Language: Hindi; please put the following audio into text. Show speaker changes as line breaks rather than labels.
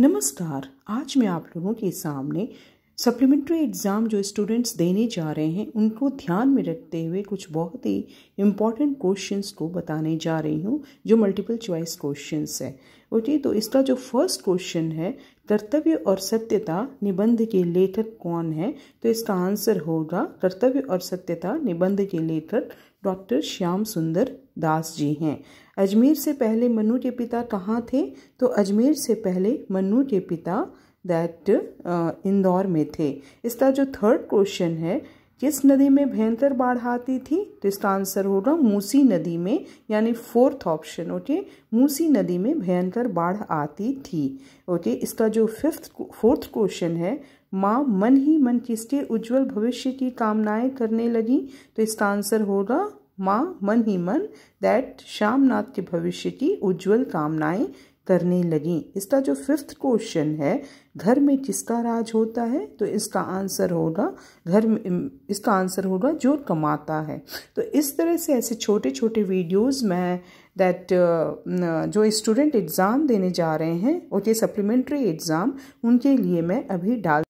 नमस्कार आज मैं आप लोगों के सामने सप्लीमेंट्री एग्ज़ाम जो स्टूडेंट्स देने जा रहे हैं उनको ध्यान में रखते हुए कुछ बहुत ही इम्पॉर्टेंट क्वेश्चंस को बताने जा रही हूँ जो मल्टीपल चॉइस क्वेश्चंस है ओके तो इसका जो फर्स्ट क्वेश्चन है कर्तव्य और सत्यता निबंध के लेखक कौन है तो इसका आंसर होगा कर्तव्य और सत्यता निबंध के लेखक डॉक्टर श्याम सुंदर दास जी हैं अजमेर से पहले मनु के पिता कहाँ थे तो अजमेर से पहले मनु के पिता दैट uh, इंदौर में थे इसका जो थर्ड क्वेश्चन है किस नदी में भयंकर बाढ़ आती थी तो इसका आंसर होगा मूसी नदी में यानी फोर्थ ऑप्शन ओके मूसी नदी में भयंकर बाढ़ आती थी ओके इसका जो फिफ्थ फोर्थ क्वेश्चन है माँ मन ही मन किसके उज्जवल भविष्य की कामनाएं करने लगी तो इसका आंसर होगा माँ मन ही मन दैट श्यामनाथ के भविष्य की उज्जवल कामनाएं करने लगी इसका जो फिफ्थ क्वेश्चन है घर में किसका राज होता है तो इसका आंसर होगा घर में इसका आंसर होगा जो कमाता है तो इस तरह से ऐसे छोटे छोटे वीडियोस में दैट जो स्टूडेंट एग्ज़ाम देने जा रहे हैं और ये सप्लीमेंट्री एग्ज़ाम उनके लिए मैं अभी डाल